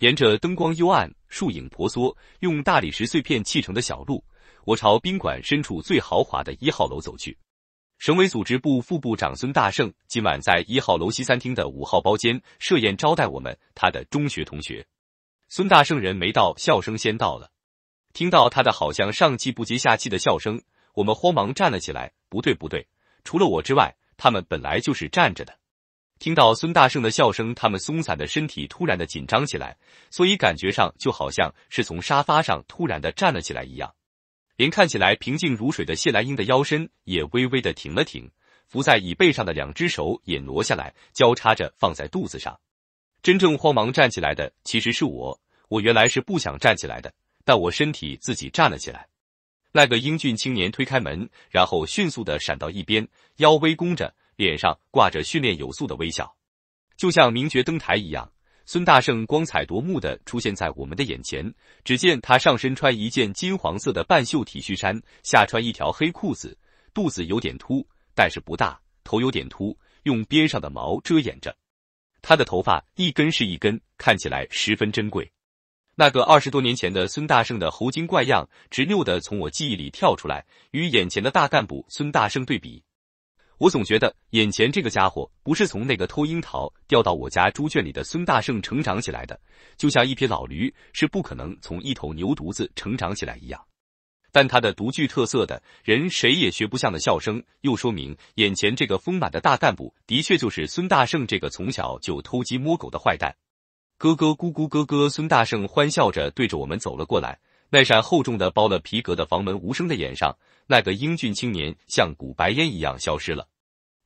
沿着灯光幽暗、树影婆娑、用大理石碎片砌成的小路，我朝宾馆深处最豪华的一号楼走去。省委组织部副部长孙大圣今晚在一号楼西餐厅的五号包间设宴招待我们，他的中学同学。孙大圣人没到，笑声先到了。听到他的好像上气不接下气的笑声，我们慌忙站了起来。不对，不对，除了我之外，他们本来就是站着的。听到孙大圣的笑声，他们松散的身体突然的紧张起来，所以感觉上就好像是从沙发上突然的站了起来一样。连看起来平静如水的谢兰英的腰身也微微的挺了挺，伏在椅背上的两只手也挪下来，交叉着放在肚子上。真正慌忙站起来的其实是我，我原来是不想站起来的，但我身体自己站了起来。那个英俊青年推开门，然后迅速的闪到一边，腰微弓着。脸上挂着训练有素的微笑，就像名角登台一样，孙大圣光彩夺目的出现在我们的眼前。只见他上身穿一件金黄色的半袖体恤衫，下穿一条黑裤子，肚子有点凸，但是不大，头有点秃，用边上的毛遮掩着。他的头发一根是一根，看起来十分珍贵。那个二十多年前的孙大圣的猴精怪样，执拗的从我记忆里跳出来，与眼前的大干部孙大圣对比。我总觉得眼前这个家伙不是从那个偷樱桃掉到我家猪圈里的孙大圣成长起来的，就像一匹老驴是不可能从一头牛犊子成长起来一样。但他的独具特色的、人谁也学不像的笑声，又说明眼前这个丰满的大干部的确就是孙大圣这个从小就偷鸡摸狗的坏蛋。咯咯咕咕，咯咯，孙大圣欢笑着对着我们走了过来。那扇厚重的包了皮革的房门无声的掩上，那个英俊青年像股白烟一样消失了。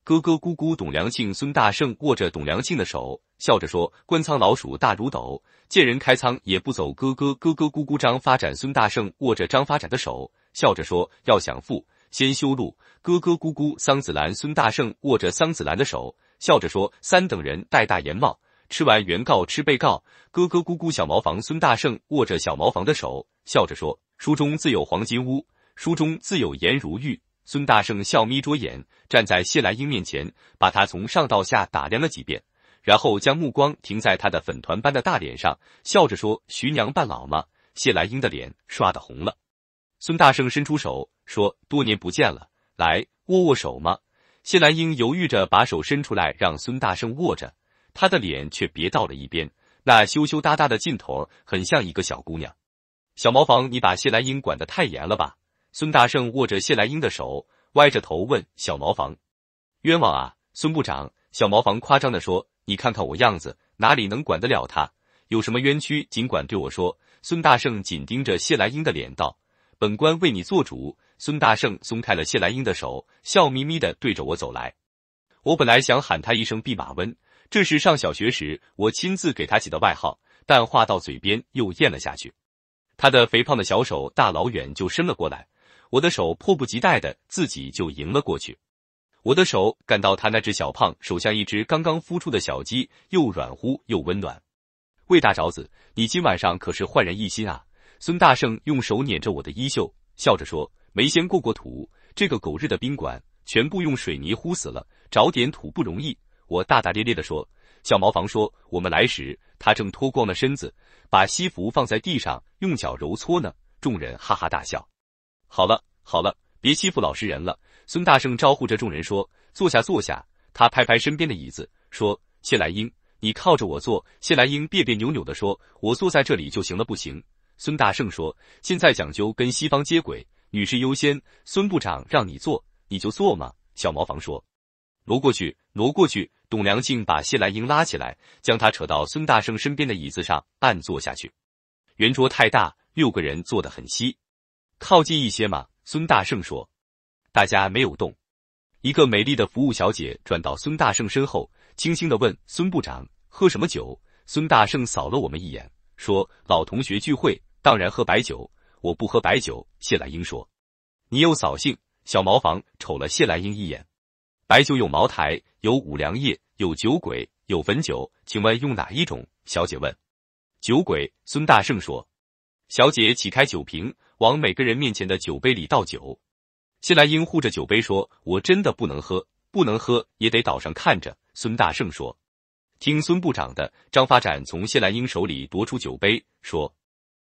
哥哥，姑姑，董良庆，孙大圣握着董良庆的手，笑着说：“官仓老鼠大如斗，见人开仓也不走。”哥哥，哥哥，姑姑，张发展，孙大圣握着张发展的手，笑着说：“要想富，先修路。”哥哥，姑姑，桑子兰，孙大圣握着桑子兰的手，笑着说：“三等人戴大檐帽。”吃完原告吃被告，咯咯咕咕小茅房。孙大圣握着小茅房的手，笑着说：“书中自有黄金屋，书中自有颜如玉。”孙大圣笑眯着眼，站在谢兰英面前，把她从上到下打量了几遍，然后将目光停在他的粉团般的大脸上，笑着说：“徐娘半老吗？”谢兰英的脸刷的红了。孙大圣伸出手说：“多年不见了，来握握手吗？”谢兰英犹豫着把手伸出来，让孙大圣握着。他的脸却别到了一边，那羞羞答答的劲头很像一个小姑娘。小茅房，你把谢兰英管得太严了吧？孙大圣握着谢兰英的手，歪着头问小茅房：“冤枉啊，孙部长？”小茅房夸张的说：“你看看我样子，哪里能管得了他？有什么冤屈，尽管对我说。”孙大圣紧盯着谢兰英的脸道：“本官为你做主。”孙大圣松开了谢兰英的手，笑眯眯的对着我走来。我本来想喊他一声“弼马温”。这是上小学时我亲自给他起的外号，但话到嘴边又咽了下去。他的肥胖的小手大老远就伸了过来，我的手迫不及待的自己就迎了过去。我的手感到他那只小胖手像一只刚刚孵出的小鸡，又软乎又温暖。魏大勺子，你今晚上可是焕然一新啊！孙大圣用手捻着我的衣袖，笑着说：“没先过过土，这个狗日的宾馆全部用水泥糊死了，找点土不容易。”我大大咧咧地说：“小茅房说，我们来时他正脱光了身子，把西服放在地上，用脚揉搓呢。”众人哈哈大笑。好了好了，别欺负老实人了。孙大圣招呼着众人说：“坐下坐下。”他拍拍身边的椅子说：“谢兰英，你靠着我坐。”谢兰英别别扭扭地说：“我坐在这里就行了，不行。”孙大圣说：“现在讲究跟西方接轨，女士优先。孙部长让你坐，你就坐嘛。”小茅房说。挪过去，挪过去。董良庆把谢兰英拉起来，将她扯到孙大圣身边的椅子上，按坐下去。圆桌太大，六个人坐得很稀，靠近一些嘛。孙大圣说。大家没有动。一个美丽的服务小姐转到孙大圣身后，轻轻的问：“孙部长，喝什么酒？”孙大圣扫了我们一眼，说：“老同学聚会，当然喝白酒。我不喝白酒。”谢兰英说：“你又扫兴。”小茅房瞅了谢兰英一眼。白酒有茅台，有五粮液，有酒鬼，有汾酒，请问用哪一种？小姐问。酒鬼孙大圣说：“小姐，起开酒瓶，往每个人面前的酒杯里倒酒。”谢兰英护着酒杯说：“我真的不能喝，不能喝也得倒上看着。”孙大圣说：“听孙部长的。”张发展从谢兰英手里夺出酒杯说：“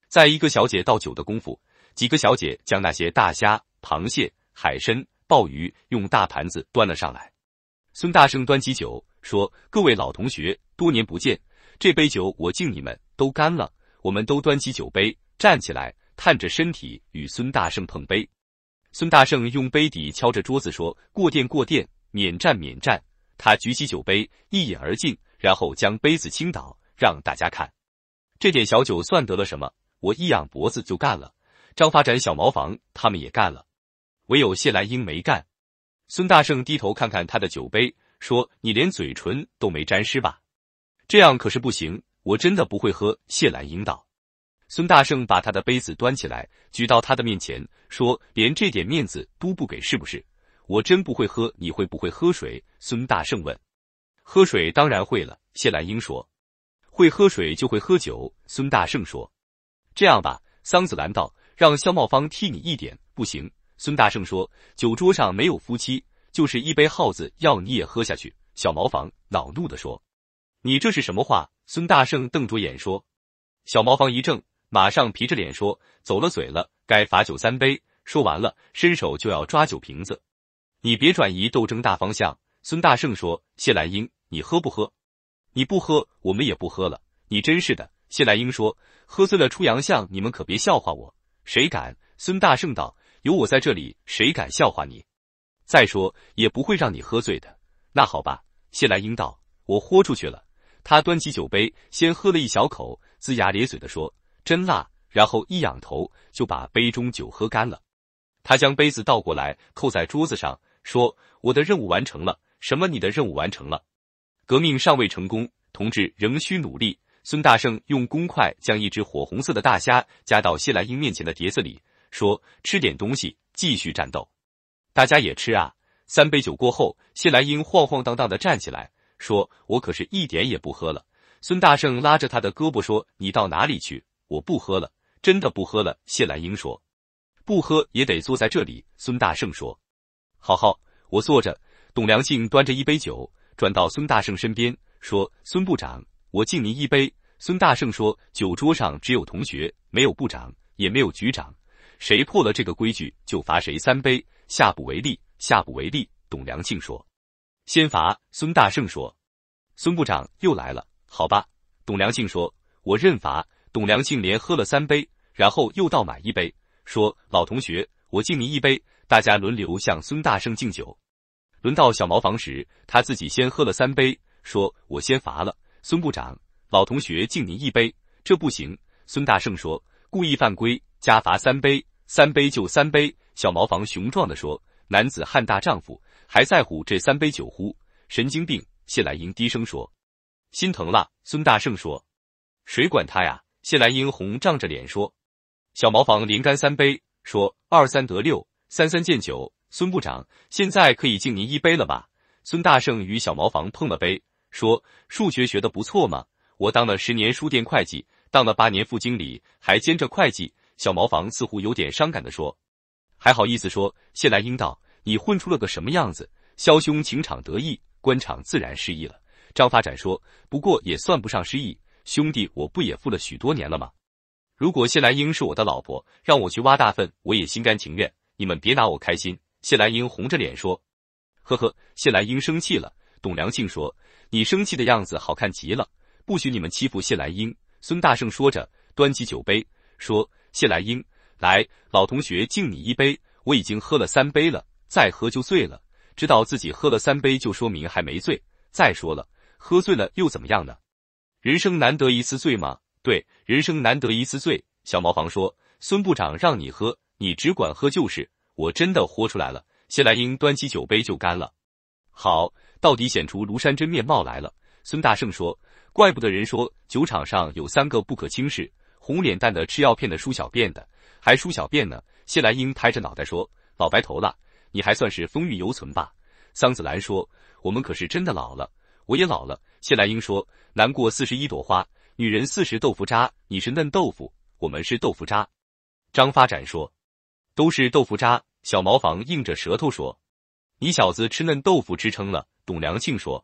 在一个小姐倒酒的功夫，几个小姐将那些大虾、螃蟹、海参。”鲍鱼用大盘子端了上来，孙大圣端起酒说：“各位老同学，多年不见，这杯酒我敬你们，都干了。”我们都端起酒杯，站起来，探着身体与孙大圣碰杯。孙大圣用杯底敲着桌子说：“过电过电，免战免战。”他举起酒杯一饮而尽，然后将杯子倾倒，让大家看。这点小酒算得了什么？我一仰脖子就干了。张发展小茅房，他们也干了。唯有谢兰英没干。孙大圣低头看看他的酒杯，说：“你连嘴唇都没沾湿吧？这样可是不行。我真的不会喝。”谢兰英道。孙大圣把他的杯子端起来，举到他的面前，说：“连这点面子都不给，是不是？我真不会喝。你会不会喝水？”孙大圣问。喝水当然会了，谢兰英说。会喝水就会喝酒，孙大圣说。这样吧，桑子兰道：“让肖茂芳替你一点，不行。”孙大圣说：“酒桌上没有夫妻，就是一杯耗子药你也喝下去。”小茅房恼怒地说：“你这是什么话？”孙大圣瞪着眼说：“小茅房一怔，马上皮着脸说：‘走了嘴了，该罚酒三杯。’说完了，伸手就要抓酒瓶子。你别转移斗争大方向。”孙大圣说：“谢兰英，你喝不喝？你不喝，我们也不喝了。你真是的。”谢兰英说：“喝醉了出洋相，你们可别笑话我。谁敢？”孙大圣道。有我在这里，谁敢笑话你？再说也不会让你喝醉的。那好吧，谢兰英道：“我豁出去了。”他端起酒杯，先喝了一小口，龇牙咧嘴地说：“真辣！”然后一仰头就把杯中酒喝干了。他将杯子倒过来扣在桌子上，说：“我的任务完成了。”什么？你的任务完成了？革命尚未成功，同志仍需努力。孙大圣用公筷将一只火红色的大虾夹到谢兰英面前的碟子里。说吃点东西，继续战斗。大家也吃啊！三杯酒过后，谢兰英晃晃荡荡的站起来，说：“我可是一点也不喝了。”孙大圣拉着他的胳膊说：“你到哪里去？我不喝了，真的不喝了。”谢兰英说：“不喝也得坐在这里。”孙大圣说：“好好，我坐着。”董良信端着一杯酒，转到孙大圣身边，说：“孙部长，我敬您一杯。”孙大圣说：“酒桌上只有同学，没有部长，也没有局长。”谁破了这个规矩，就罚谁三杯，下不为例，下不为例。董良庆说：“先罚。”孙大圣说：“孙部长又来了，好吧。”董良庆说：“我认罚。”董良庆连喝了三杯，然后又倒满一杯，说：“老同学，我敬您一杯。”大家轮流向孙大圣敬酒。轮到小茅房时，他自己先喝了三杯，说：“我先罚了。”孙部长，老同学敬您一杯。这不行。孙大圣说：“故意犯规。”家罚三杯，三杯就三杯。小茅房雄壮地说：“男子汉大丈夫，还在乎这三杯酒乎？”神经病！谢兰英低声说：“心疼了。”孙大圣说：“谁管他呀！”谢兰英红涨着脸说：“小茅房连干三杯，说二三得六，三三见九。孙部长，现在可以敬您一杯了吧？”孙大圣与小茅房碰了杯，说：“数学学的不错嘛，我当了十年书店会计，当了八年副经理，还兼着会计。”小茅房似乎有点伤感的说：“还好意思说？”谢兰英道：“你混出了个什么样子？”肖兄情场得意，官场自然失意了。张发展说：“不过也算不上失意，兄弟，我不也富了许多年了吗？”如果谢兰英是我的老婆，让我去挖大粪，我也心甘情愿。你们别拿我开心。”谢兰英红着脸说：“呵呵。”谢兰英生气了。董良庆说：“你生气的样子好看极了。”不许你们欺负谢兰英。孙大圣说着，端起酒杯说。谢兰英，来，老同学敬你一杯，我已经喝了三杯了，再喝就醉了。知道自己喝了三杯就说明还没醉，再说了，喝醉了又怎么样呢？人生难得一次醉吗？对，人生难得一次醉。小茅房说，孙部长让你喝，你只管喝就是。我真的豁出来了。谢兰英端起酒杯就干了。好，到底显出庐山真面貌来了。孙大圣说，怪不得人说酒场上有三个不可轻视。红脸蛋的吃药片的梳小辫的，还梳小辫呢。谢兰英拍着脑袋说：“老白头了，你还算是风韵犹存吧？”桑子兰说：“我们可是真的老了，我也老了。”谢兰英说：“难过四十一朵花，女人四十豆腐渣，你是嫩豆腐，我们是豆腐渣。”张发展说：“都是豆腐渣。”小茅房硬着舌头说：“你小子吃嫩豆腐吃撑了。”董良庆说：“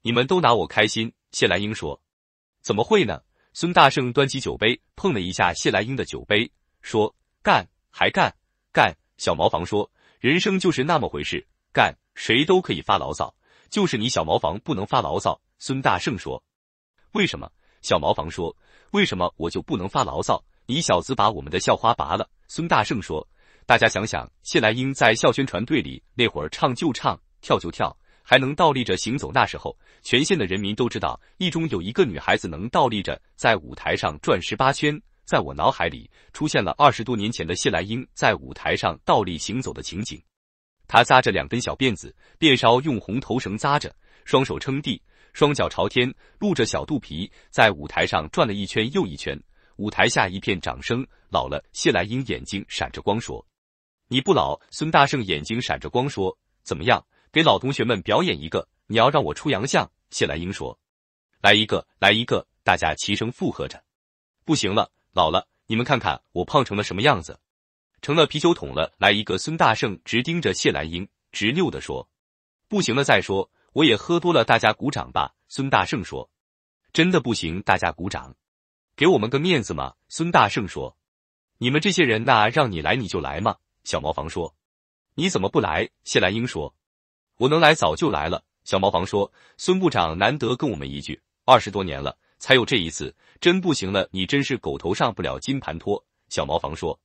你们都拿我开心。”谢兰英说：“怎么会呢？”孙大圣端起酒杯，碰了一下谢来英的酒杯，说：“干，还干，干！”小茅房说：“人生就是那么回事，干，谁都可以发牢骚，就是你小茅房不能发牢骚。”孙大圣说：“为什么？”小茅房说：“为什么我就不能发牢骚？你小子把我们的校花拔了！”孙大圣说：“大家想想，谢来英在校宣传队里那会儿，唱就唱，跳就跳。”还能倒立着行走。那时候，全县的人民都知道一中有一个女孩子能倒立着在舞台上转十八圈。在我脑海里出现了二十多年前的谢兰英在舞台上倒立行走的情景。她扎着两根小辫子，辫梢用红头绳扎着，双手撑地，双脚朝天，露着小肚皮，在舞台上转了一圈又一圈。舞台下一片掌声。老了，谢兰英眼睛闪着光说：“你不老。”孙大圣眼睛闪着光说：“怎么样？”给老同学们表演一个，你要让我出洋相？谢兰英说：“来一个，来一个！”大家齐声附和着。不行了，老了，你们看看我胖成了什么样子，成了啤酒桶了！来一个，孙大圣直盯着谢兰英，执拗的说：“不行了，再说我也喝多了。”大家鼓掌吧。孙大圣说：“真的不行，大家鼓掌，给我们个面子嘛。”孙大圣说：“你们这些人呐，让你来你就来嘛。”小茅房说：“你怎么不来？”谢兰英说。我能来早就来了。小茅房说：“孙部长难得跟我们一句，二十多年了才有这一次，真不行了，你真是狗头上不了金盘托。”小茅房说：“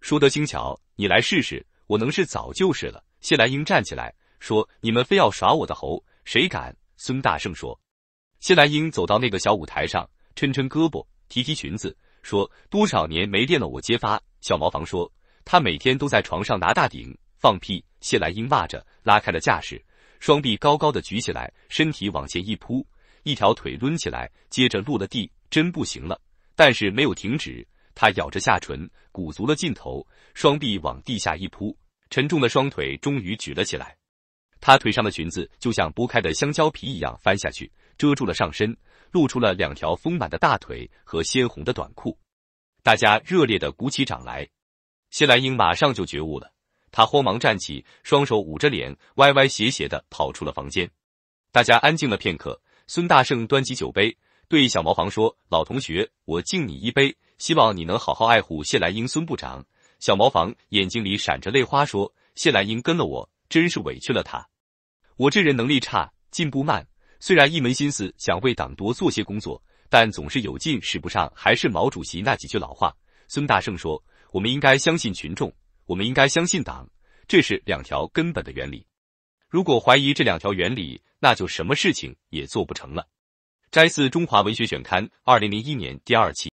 说得轻巧，你来试试，我能是早就是了。”谢兰英站起来说：“你们非要耍我的猴，谁敢？”孙大圣说：“谢兰英走到那个小舞台上，抻抻胳膊，提提裙子，说多少年没练了，我揭发。”小茅房说：“他每天都在床上拿大顶放屁。”谢兰英骂着，拉开了架势，双臂高高的举起来，身体往前一扑，一条腿抡起来，接着落了地，真不行了。但是没有停止，她咬着下唇，鼓足了劲头，双臂往地下一扑，沉重的双腿终于举了起来。她腿上的裙子就像剥开的香蕉皮一样翻下去，遮住了上身，露出了两条丰满的大腿和鲜红的短裤。大家热烈的鼓起掌来，谢兰英马上就觉悟了。他慌忙站起，双手捂着脸，歪歪斜斜的跑出了房间。大家安静了片刻，孙大圣端起酒杯，对小毛房说：“老同学，我敬你一杯，希望你能好好爱护谢兰英。”孙部长，小毛房眼睛里闪着泪花说：“谢兰英跟了我，真是委屈了她。我这人能力差，进步慢，虽然一门心思想为党多做些工作，但总是有劲使不上。还是毛主席那几句老话。”孙大圣说：“我们应该相信群众。”我们应该相信党，这是两条根本的原理。如果怀疑这两条原理，那就什么事情也做不成了。摘自《中华文学选刊》二零零一年第二期。